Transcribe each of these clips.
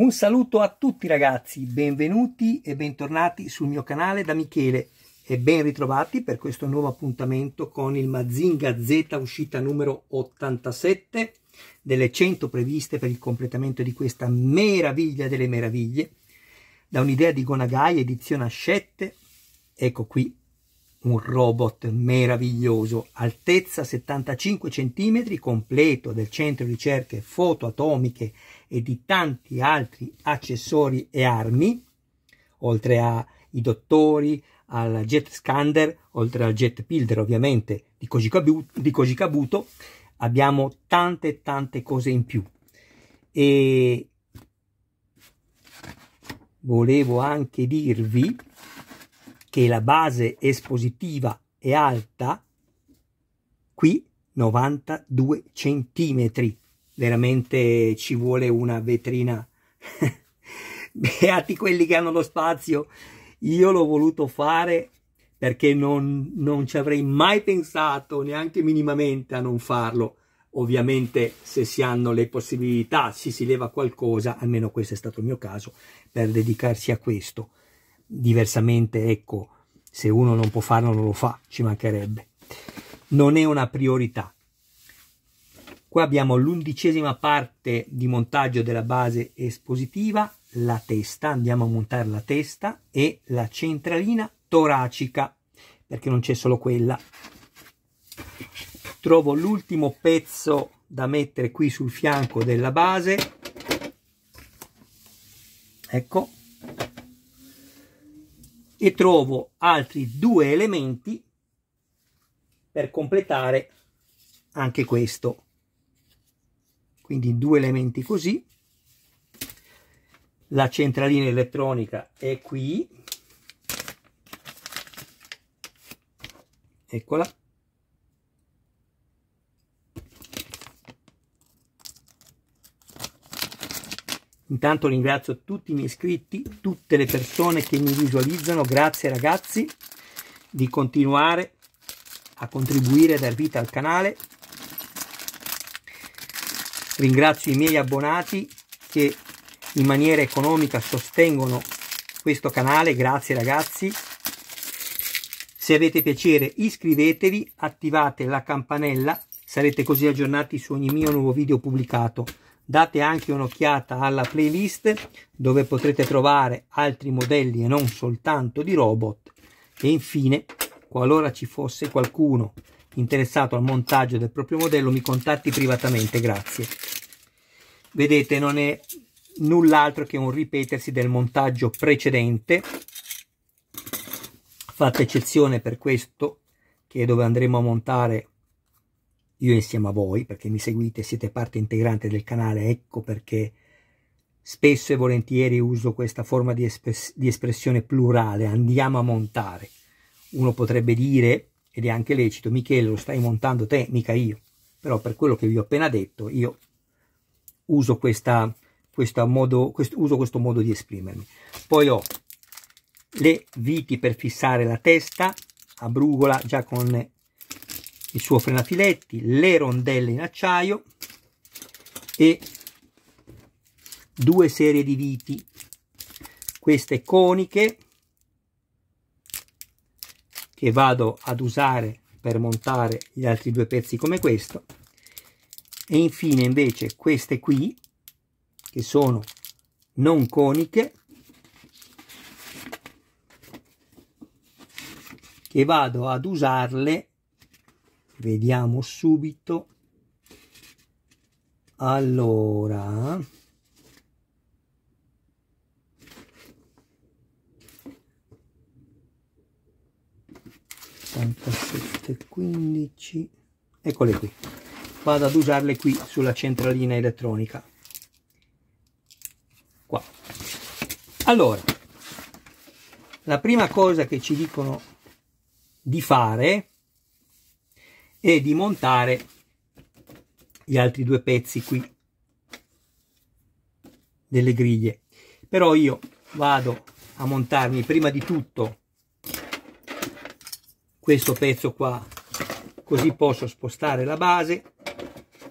Un saluto a tutti ragazzi, benvenuti e bentornati sul mio canale da Michele e ben ritrovati per questo nuovo appuntamento con il Mazinga Z uscita numero 87 delle 100 previste per il completamento di questa meraviglia delle meraviglie da un'idea di Gonagai, edizione Ascette, ecco qui un robot meraviglioso, altezza 75 cm, completo del centro di ricerche fotoatomiche e di tanti altri accessori e armi, oltre ai dottori, al jet scander, oltre al jet builder ovviamente di Kojikabuto, di Kojikabuto abbiamo tante tante cose in più. E volevo anche dirvi che la base espositiva è alta, qui 92 centimetri. Veramente ci vuole una vetrina. Beati quelli che hanno lo spazio. Io l'ho voluto fare perché non, non ci avrei mai pensato neanche minimamente a non farlo. Ovviamente se si hanno le possibilità, si si leva qualcosa, almeno questo è stato il mio caso, per dedicarsi a questo diversamente, ecco, se uno non può farlo non lo fa, ci mancherebbe. Non è una priorità. Qua abbiamo l'undicesima parte di montaggio della base espositiva, la testa, andiamo a montare la testa e la centralina toracica, perché non c'è solo quella. Trovo l'ultimo pezzo da mettere qui sul fianco della base, ecco, e trovo altri due elementi per completare anche questo quindi due elementi così la centralina elettronica è qui eccola Intanto ringrazio tutti i miei iscritti, tutte le persone che mi visualizzano, grazie ragazzi di continuare a contribuire e dar vita al canale. Ringrazio i miei abbonati che in maniera economica sostengono questo canale, grazie ragazzi. Se avete piacere iscrivetevi, attivate la campanella, sarete così aggiornati su ogni mio nuovo video pubblicato date anche un'occhiata alla playlist dove potrete trovare altri modelli e non soltanto di robot e infine qualora ci fosse qualcuno interessato al montaggio del proprio modello mi contatti privatamente grazie vedete non è null'altro che un ripetersi del montaggio precedente fatta eccezione per questo che è dove andremo a montare io insieme a voi, perché mi seguite, siete parte integrante del canale, ecco perché spesso e volentieri uso questa forma di, espres di espressione plurale, andiamo a montare. Uno potrebbe dire, ed è anche lecito, Michele lo stai montando te, mica io, però per quello che vi ho appena detto io uso, questa, questa modo, quest uso questo modo di esprimermi. Poi ho le viti per fissare la testa a brugola già con il suo frenafiletti, le rondelle in acciaio e due serie di viti, queste coniche che vado ad usare per montare gli altri due pezzi come questo e infine invece queste qui che sono non coniche che vado ad usarle vediamo subito allora quindici eccole qui vado ad usarle qui sulla centralina elettronica qua allora la prima cosa che ci dicono di fare e di montare gli altri due pezzi qui delle griglie però io vado a montarmi prima di tutto questo pezzo qua così posso spostare la base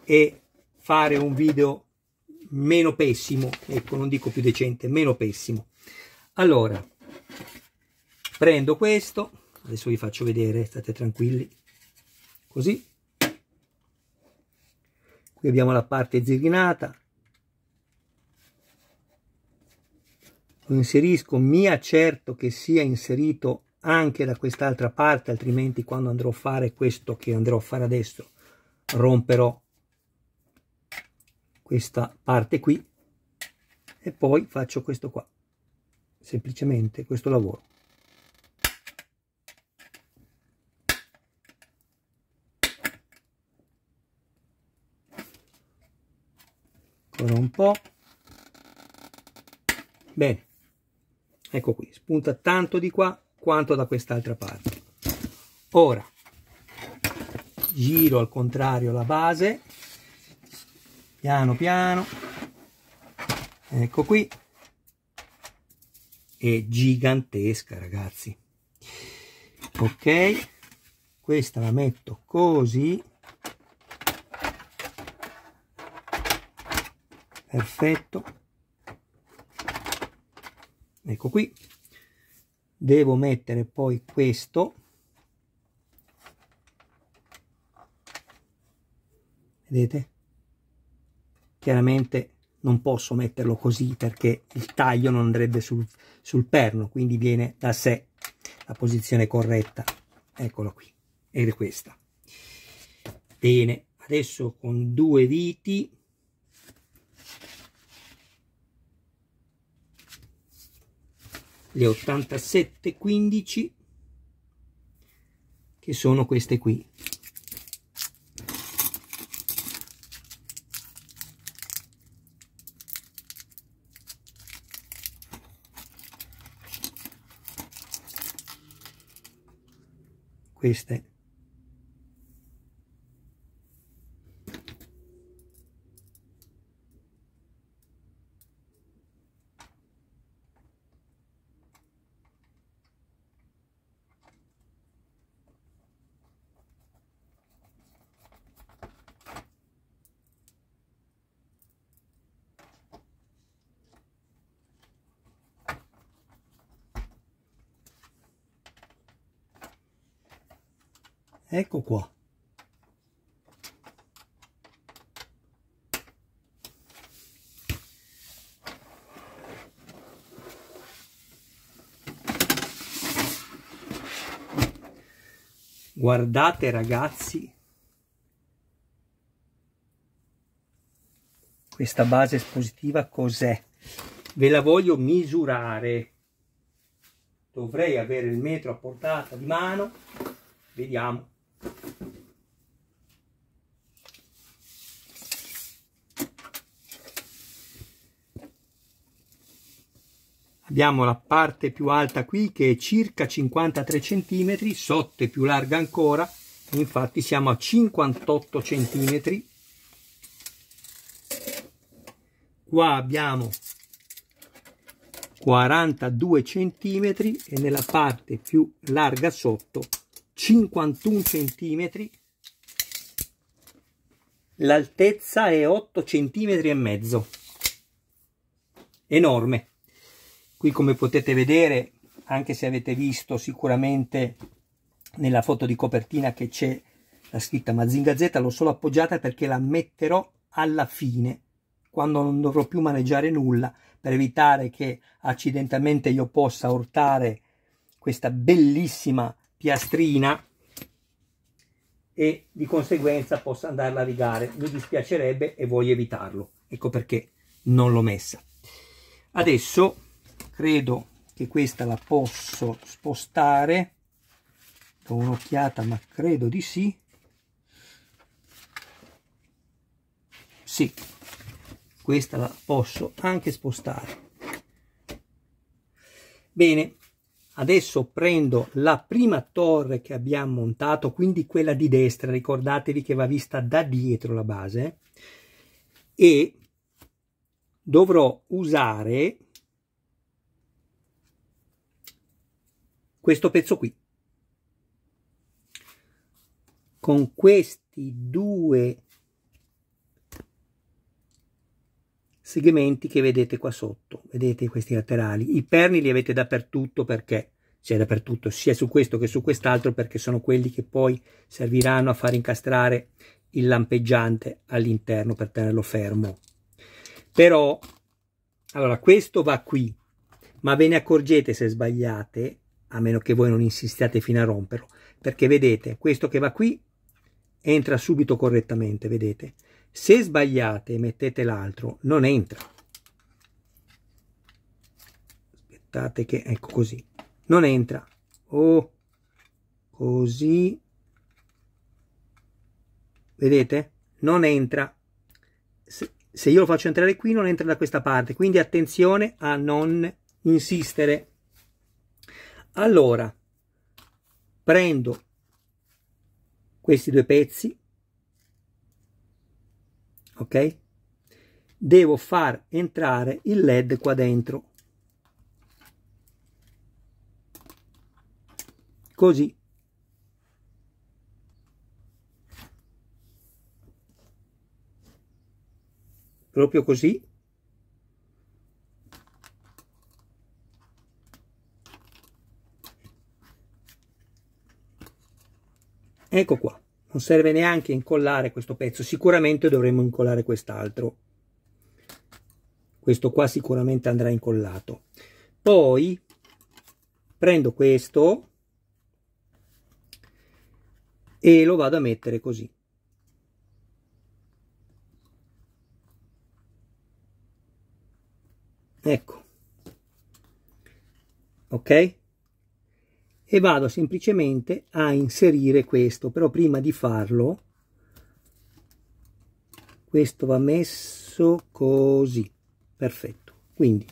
e fare un video meno pessimo ecco non dico più decente meno pessimo allora prendo questo adesso vi faccio vedere state tranquilli così. Qui abbiamo la parte zighinata. Lo inserisco, mi accerto che sia inserito anche da quest'altra parte, altrimenti quando andrò a fare questo che andrò a fare adesso, romperò questa parte qui e poi faccio questo qua, semplicemente questo lavoro. ancora un po' bene ecco qui spunta tanto di qua quanto da quest'altra parte ora giro al contrario la base piano piano ecco qui è gigantesca ragazzi ok questa la metto così perfetto ecco qui devo mettere poi questo vedete chiaramente non posso metterlo così perché il taglio non andrebbe sul, sul perno quindi viene da sé la posizione corretta eccolo qui ed è questa bene adesso con due viti le 8715 che sono queste qui queste Guardate ragazzi questa base espositiva cos'è. Ve la voglio misurare. Dovrei avere il metro a portata di mano. Vediamo. abbiamo la parte più alta qui che è circa 53 cm, sotto è più larga ancora, infatti siamo a 58 cm. Qua abbiamo 42 cm e nella parte più larga sotto 51 cm. L'altezza è 8 cm e mezzo. Enorme qui come potete vedere anche se avete visto sicuramente nella foto di copertina che c'è la scritta Mazinga Z l'ho solo appoggiata perché la metterò alla fine quando non dovrò più maneggiare nulla per evitare che accidentalmente io possa urtare questa bellissima piastrina e di conseguenza possa andarla a rigare mi dispiacerebbe e voglio evitarlo ecco perché non l'ho messa adesso credo che questa la posso spostare do un'occhiata ma credo di sì sì questa la posso anche spostare bene adesso prendo la prima torre che abbiamo montato quindi quella di destra ricordatevi che va vista da dietro la base e dovrò usare questo pezzo qui. Con questi due segmenti che vedete qua sotto, vedete questi laterali. I perni li avete dappertutto perché c'è dappertutto, sia su questo che su quest'altro perché sono quelli che poi serviranno a far incastrare il lampeggiante all'interno per tenerlo fermo. Però, allora, questo va qui, ma ve ne accorgete se sbagliate a meno che voi non insistiate fino a romperlo, perché vedete, questo che va qui entra subito correttamente, vedete? Se sbagliate e mettete l'altro, non entra. Aspettate che, ecco così, non entra. Oh, così, vedete? Non entra. Se, se io lo faccio entrare qui, non entra da questa parte, quindi attenzione a non insistere. Allora, prendo questi due pezzi, ok? Devo far entrare il LED qua dentro. Così. Proprio così. Ecco qua, non serve neanche incollare questo pezzo, sicuramente dovremmo incollare quest'altro. Questo qua sicuramente andrà incollato. Poi prendo questo e lo vado a mettere così. Ecco. Ok? e vado semplicemente a inserire questo però prima di farlo questo va messo così perfetto quindi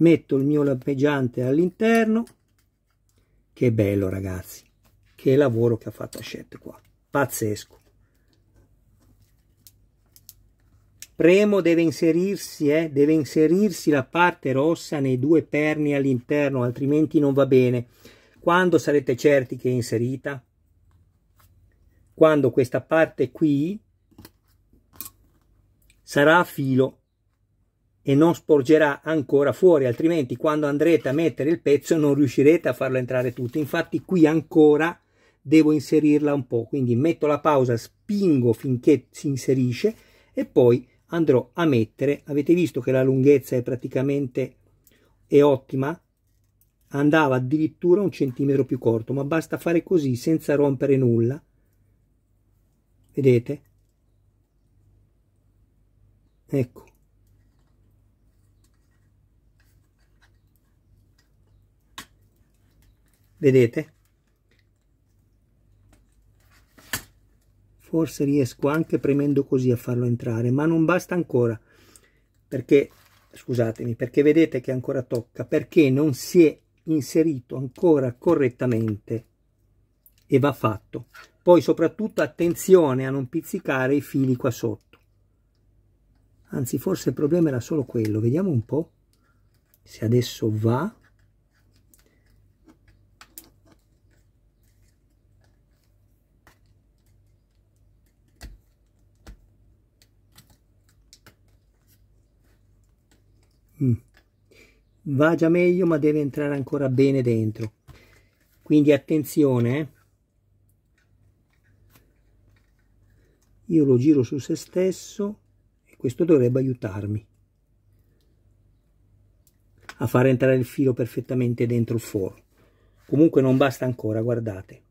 metto il mio lampeggiante all'interno che bello ragazzi che lavoro che ha fatto Ascette qua pazzesco Premo deve inserirsi, eh, deve inserirsi la parte rossa nei due perni all'interno, altrimenti non va bene. Quando sarete certi che è inserita? Quando questa parte qui sarà a filo e non sporgerà ancora fuori, altrimenti quando andrete a mettere il pezzo non riuscirete a farlo entrare tutto. Infatti qui ancora devo inserirla un po', quindi metto la pausa, spingo finché si inserisce e poi andrò a mettere, avete visto che la lunghezza è praticamente è ottima, andava addirittura un centimetro più corto, ma basta fare così senza rompere nulla, vedete? Ecco. Vedete? forse riesco anche premendo così a farlo entrare ma non basta ancora perché scusatemi perché vedete che ancora tocca perché non si è inserito ancora correttamente e va fatto poi soprattutto attenzione a non pizzicare i fili qua sotto anzi forse il problema era solo quello vediamo un po se adesso va Mm. Va già meglio ma deve entrare ancora bene dentro. Quindi attenzione. Eh. Io lo giro su se stesso e questo dovrebbe aiutarmi a far entrare il filo perfettamente dentro il foro. Comunque non basta ancora, guardate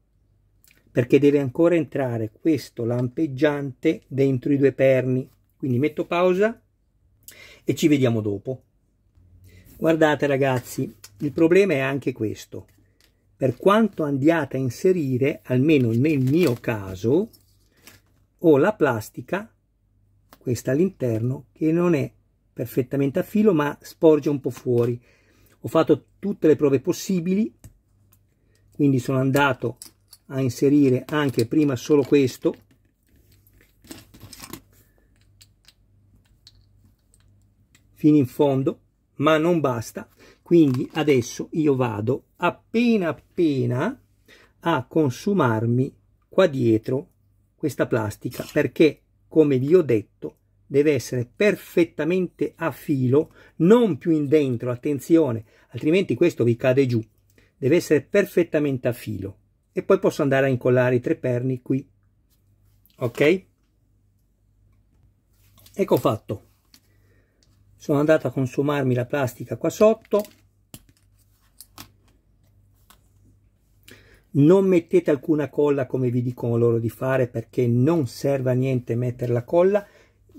perché deve ancora entrare questo lampeggiante dentro i due perni. Quindi metto pausa e ci vediamo dopo. Guardate ragazzi, il problema è anche questo. Per quanto andiate a inserire, almeno nel mio caso, ho la plastica, questa all'interno, che non è perfettamente a filo ma sporge un po' fuori. Ho fatto tutte le prove possibili, quindi sono andato a inserire anche prima solo questo, fino in fondo ma non basta. Quindi adesso io vado appena appena a consumarmi qua dietro questa plastica perché, come vi ho detto, deve essere perfettamente a filo, non più in dentro, attenzione, altrimenti questo vi cade giù. Deve essere perfettamente a filo. E poi posso andare a incollare i tre perni qui. Ok? Ecco fatto sono andato a consumarmi la plastica qua sotto non mettete alcuna colla come vi dicono loro di fare perché non serve a niente mettere la colla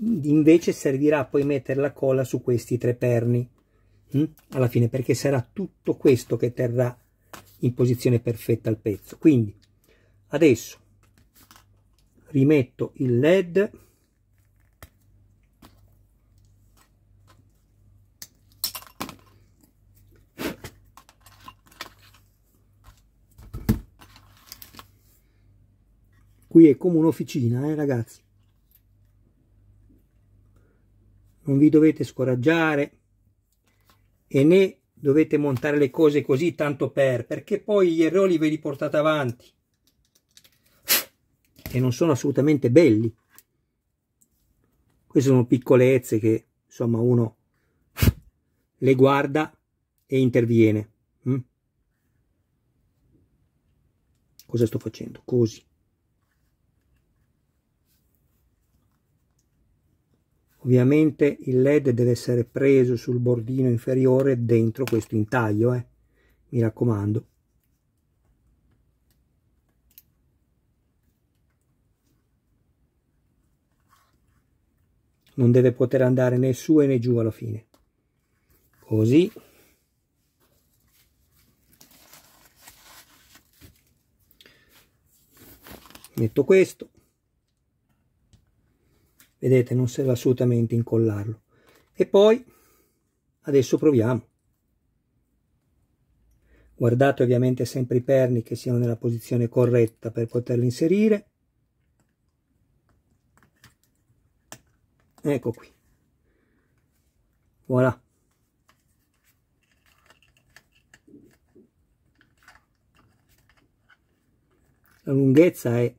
invece servirà poi mettere la colla su questi tre perni hm? alla fine perché sarà tutto questo che terrà in posizione perfetta il pezzo quindi adesso rimetto il led Qui è come un'officina, eh ragazzi. Non vi dovete scoraggiare e né dovete montare le cose così tanto per, perché poi gli errori ve li portate avanti e non sono assolutamente belli. Queste sono piccolezze che insomma uno le guarda e interviene. Hm? Cosa sto facendo? Così. Ovviamente il led deve essere preso sul bordino inferiore dentro questo intaglio, eh? mi raccomando. Non deve poter andare né su né giù alla fine. Così. Metto questo. Vedete, non serve assolutamente incollarlo. E poi, adesso proviamo. Guardate ovviamente sempre i perni che siano nella posizione corretta per poterli inserire. Ecco qui. Voilà. La lunghezza è,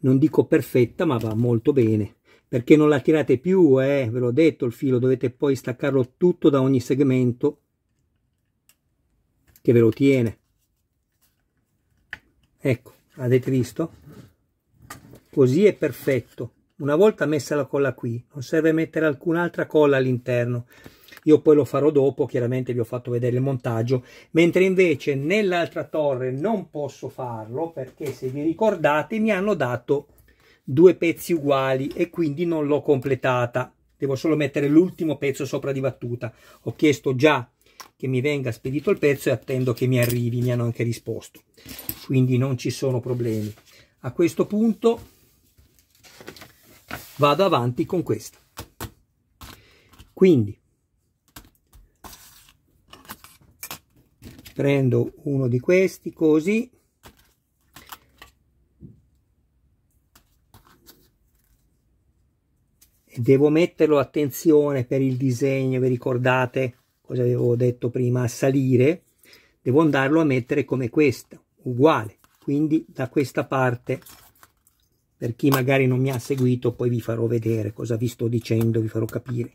non dico perfetta, ma va molto bene perché non la tirate più, eh, ve l'ho detto il filo, dovete poi staccarlo tutto da ogni segmento che ve lo tiene. Ecco, avete visto? Così è perfetto. Una volta messa la colla qui, non serve mettere alcun'altra colla all'interno. Io poi lo farò dopo, chiaramente vi ho fatto vedere il montaggio, mentre invece nell'altra torre non posso farlo perché se vi ricordate mi hanno dato due pezzi uguali e quindi non l'ho completata devo solo mettere l'ultimo pezzo sopra di battuta ho chiesto già che mi venga spedito il pezzo e attendo che mi arrivi mi hanno anche risposto quindi non ci sono problemi a questo punto vado avanti con questo quindi prendo uno di questi così devo metterlo attenzione per il disegno, vi ricordate cosa avevo detto prima, a salire, devo andarlo a mettere come questo, uguale, quindi da questa parte, per chi magari non mi ha seguito poi vi farò vedere cosa vi sto dicendo, vi farò capire.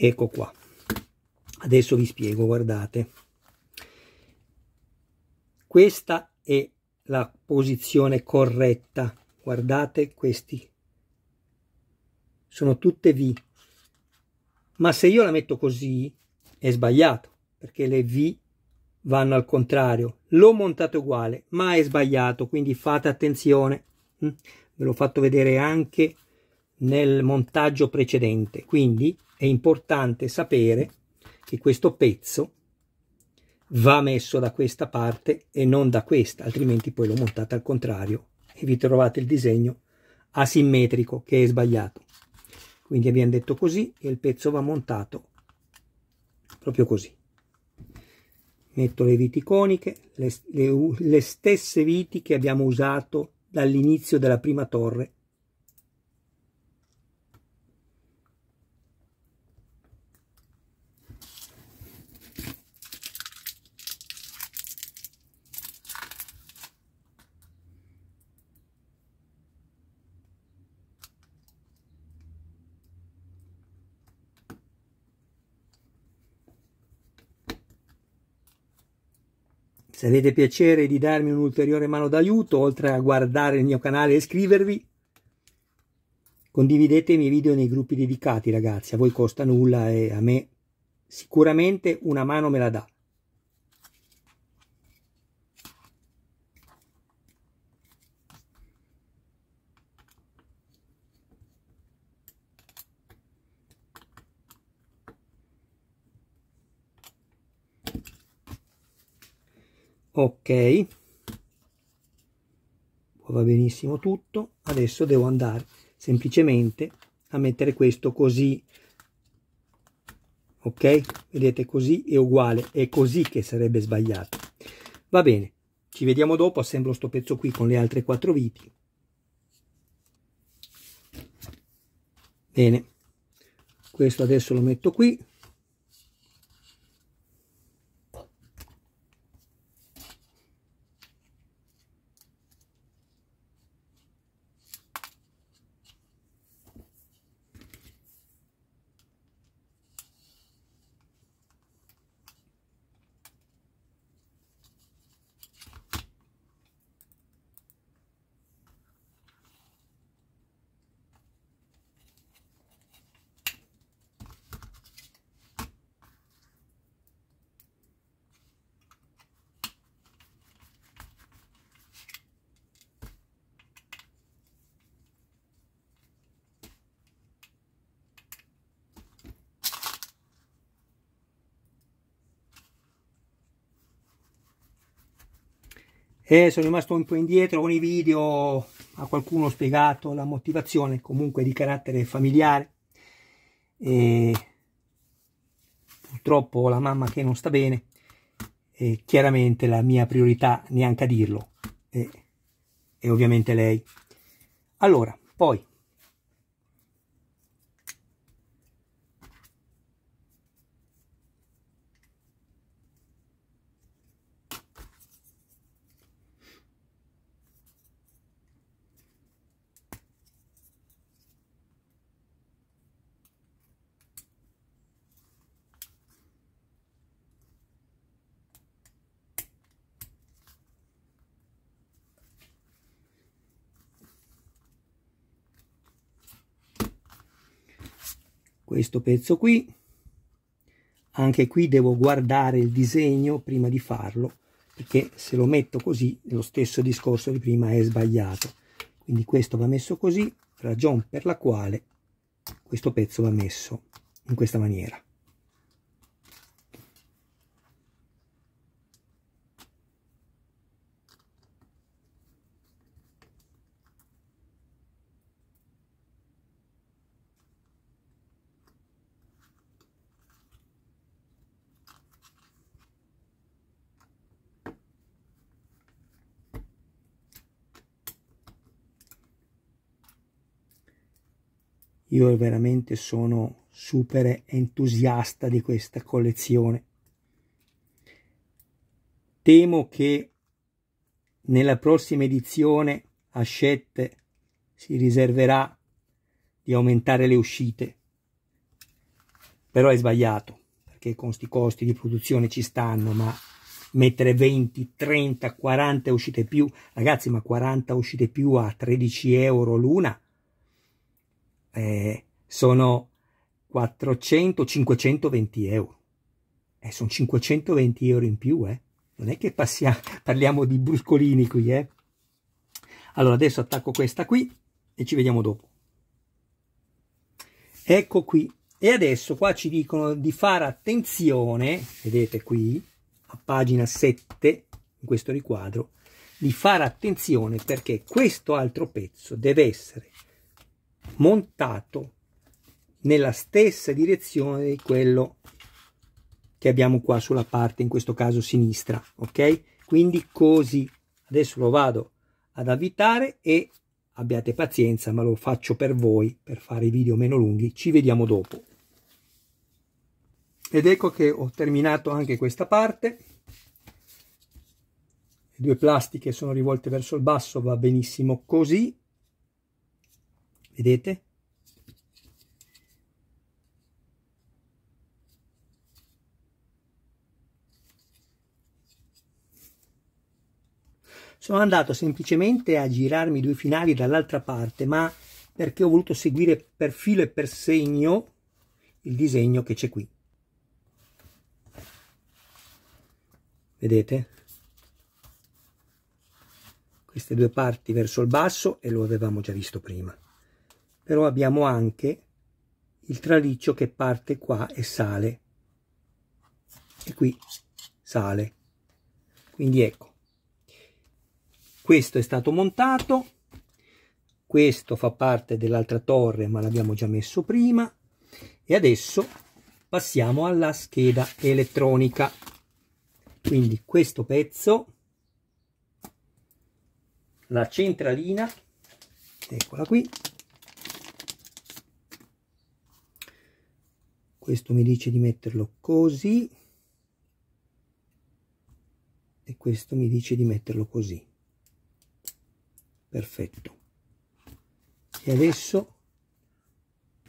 ecco qua adesso vi spiego guardate questa è la posizione corretta guardate questi sono tutte V ma se io la metto così è sbagliato perché le V vanno al contrario l'ho montato uguale ma è sbagliato quindi fate attenzione ve l'ho fatto vedere anche nel montaggio precedente quindi è importante sapere che questo pezzo va messo da questa parte e non da questa, altrimenti poi lo montate al contrario e vi trovate il disegno asimmetrico che è sbagliato. Quindi abbiamo detto così e il pezzo va montato proprio così. Metto le viti coniche, le, le, le stesse viti che abbiamo usato dall'inizio della prima torre Se avete piacere di darmi un'ulteriore mano d'aiuto, oltre a guardare il mio canale e iscrivervi, condividete i miei video nei gruppi dedicati, ragazzi. A voi costa nulla e a me sicuramente una mano me la dà. ok va benissimo tutto adesso devo andare semplicemente a mettere questo così ok vedete così è uguale è così che sarebbe sbagliato va bene ci vediamo dopo assemblo sto pezzo qui con le altre quattro viti bene questo adesso lo metto qui e sono rimasto un po' indietro con i video, a qualcuno ho spiegato la motivazione comunque di carattere familiare e purtroppo la mamma che non sta bene e chiaramente la mia priorità neanche a dirlo e, e ovviamente lei. Allora, poi questo pezzo qui anche qui devo guardare il disegno prima di farlo perché se lo metto così lo stesso discorso di prima è sbagliato quindi questo va messo così ragion per la quale questo pezzo va messo in questa maniera io veramente sono super entusiasta di questa collezione. Temo che nella prossima edizione Ascette si riserverà di aumentare le uscite, però è sbagliato perché con questi costi di produzione ci stanno, ma mettere 20, 30, 40 uscite più, ragazzi ma 40 uscite più a 13 euro l'una eh, sono 400-520 euro. Eh, sono 520 euro in più, eh. Non è che passiamo, parliamo di bruscolini qui, eh. Allora, adesso attacco questa qui e ci vediamo dopo. Ecco qui. E adesso qua ci dicono di fare attenzione, vedete qui, a pagina 7, in questo riquadro, di fare attenzione perché questo altro pezzo deve essere montato nella stessa direzione di quello che abbiamo qua sulla parte in questo caso sinistra ok quindi così adesso lo vado ad avvitare e abbiate pazienza ma lo faccio per voi per fare i video meno lunghi ci vediamo dopo ed ecco che ho terminato anche questa parte le due plastiche sono rivolte verso il basso va benissimo così vedete? Sono andato semplicemente a girarmi due finali dall'altra parte, ma perché ho voluto seguire per filo e per segno il disegno che c'è qui. Vedete? Queste due parti verso il basso e lo avevamo già visto prima però abbiamo anche il traliccio che parte qua e sale e qui sale quindi ecco questo è stato montato questo fa parte dell'altra torre ma l'abbiamo già messo prima e adesso passiamo alla scheda elettronica quindi questo pezzo la centralina eccola qui questo mi dice di metterlo così e questo mi dice di metterlo così perfetto e adesso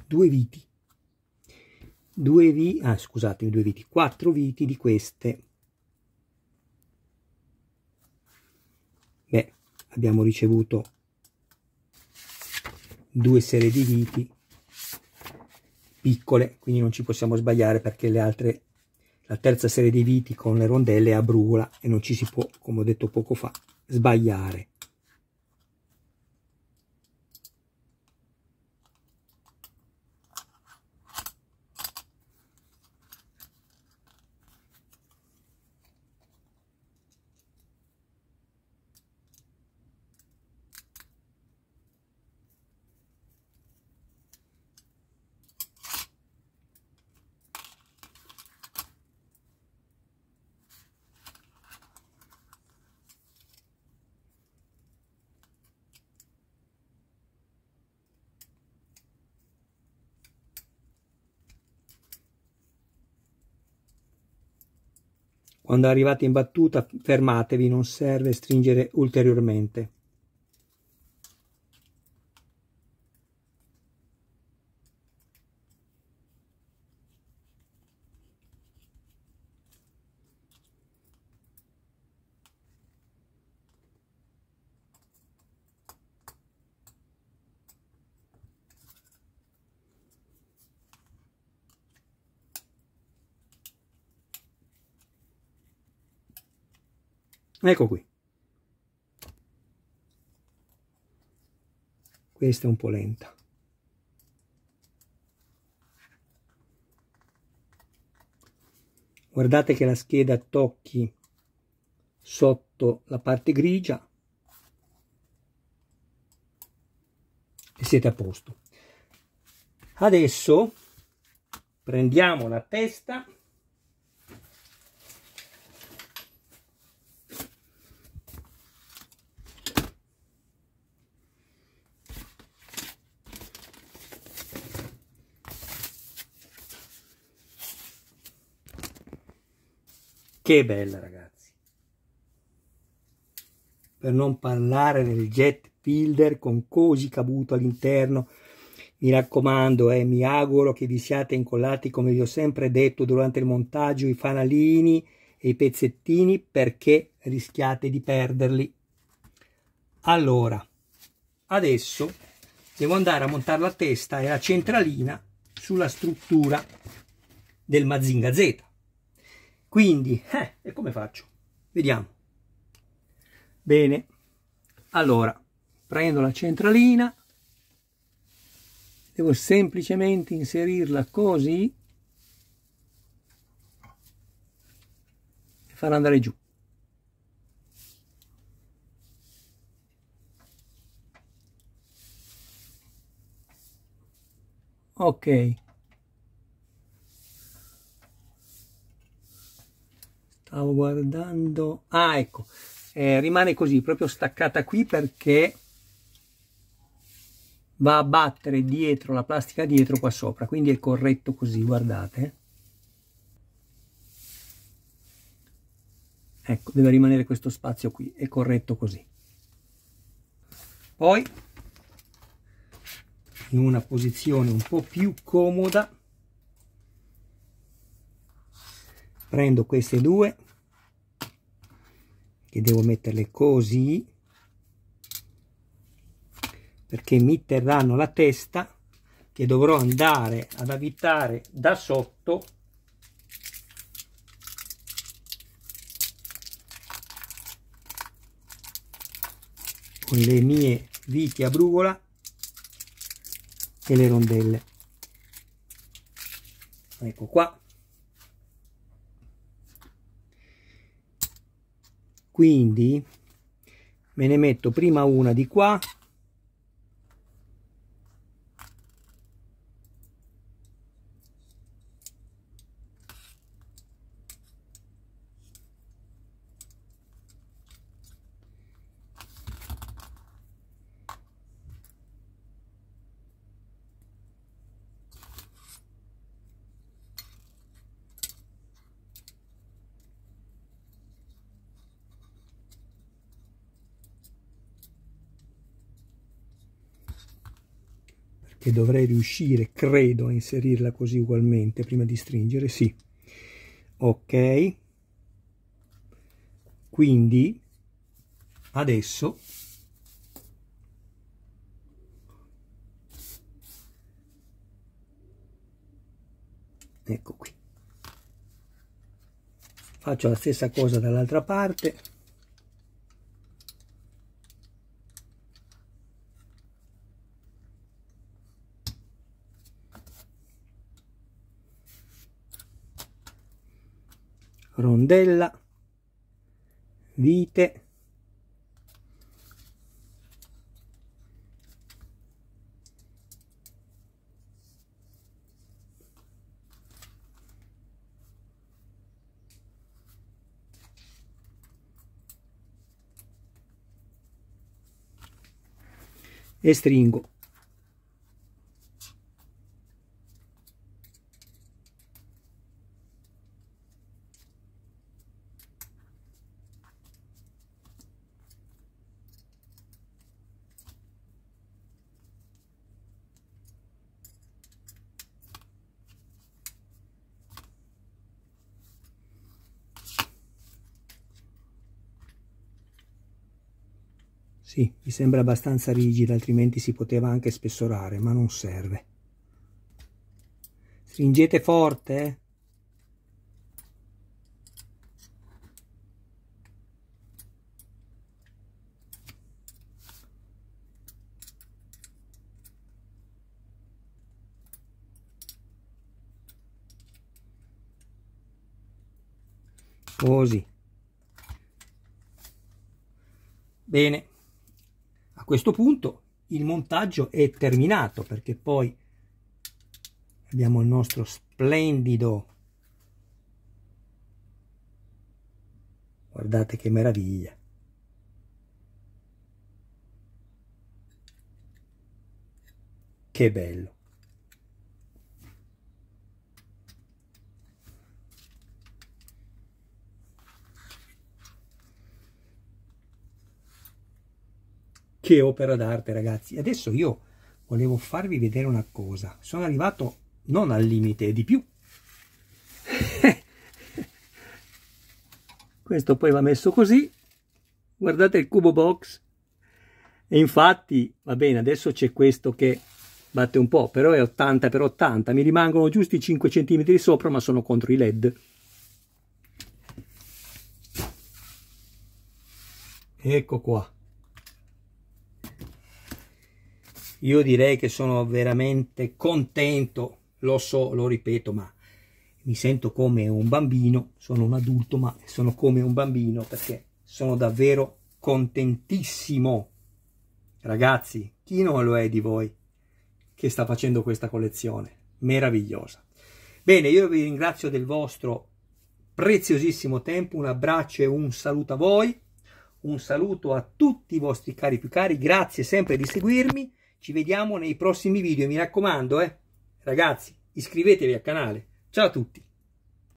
due viti due viti ah scusatemi due viti quattro viti di queste beh abbiamo ricevuto due serie di viti piccole, quindi non ci possiamo sbagliare perché le altre, la terza serie di viti con le rondelle è a brugola e non ci si può, come ho detto poco fa, sbagliare. Quando arrivate in battuta fermatevi, non serve stringere ulteriormente. Ecco qui. Questa è un po' lenta. Guardate che la scheda tocchi sotto la parte grigia e siete a posto. Adesso prendiamo la testa che bella ragazzi per non parlare del jet builder con così cabuto all'interno mi raccomando e eh, mi auguro che vi siate incollati come vi ho sempre detto durante il montaggio i fanalini e i pezzettini perché rischiate di perderli allora adesso devo andare a montare la testa e la centralina sulla struttura del Mazinga Z quindi, eh, e come faccio? Vediamo. Bene, allora, prendo la centralina, devo semplicemente inserirla così e farla andare giù. Ok. stavo guardando ah ecco eh, rimane così proprio staccata qui perché va a battere dietro la plastica dietro qua sopra quindi è corretto così guardate ecco deve rimanere questo spazio qui è corretto così poi in una posizione un po più comoda prendo queste due che devo metterle così perché mi terranno la testa che dovrò andare ad avvitare da sotto con le mie viti a brugola e le rondelle ecco qua quindi me ne metto prima una di qua e dovrei riuscire, credo, a inserirla così ugualmente prima di stringere, sì. Ok. Quindi adesso ecco qui. Faccio la stessa cosa dall'altra parte. rondella, vite, e stringo Sì, mi sembra abbastanza rigida, altrimenti si poteva anche spessorare, ma non serve. Stringete forte, così eh? bene questo punto il montaggio è terminato perché poi abbiamo il nostro splendido guardate che meraviglia che bello che opera d'arte ragazzi adesso io volevo farvi vedere una cosa sono arrivato non al limite di più questo poi va messo così guardate il cubo box e infatti va bene adesso c'è questo che batte un po' però è 80 x 80 mi rimangono giusti 5 cm sopra ma sono contro i led ecco qua io direi che sono veramente contento, lo so, lo ripeto, ma mi sento come un bambino, sono un adulto, ma sono come un bambino perché sono davvero contentissimo. Ragazzi, chi non lo è di voi che sta facendo questa collezione? Meravigliosa. Bene, io vi ringrazio del vostro preziosissimo tempo, un abbraccio e un saluto a voi, un saluto a tutti i vostri cari più cari, grazie sempre di seguirmi ci vediamo nei prossimi video, mi raccomando, eh? Ragazzi, iscrivetevi al canale. Ciao a tutti!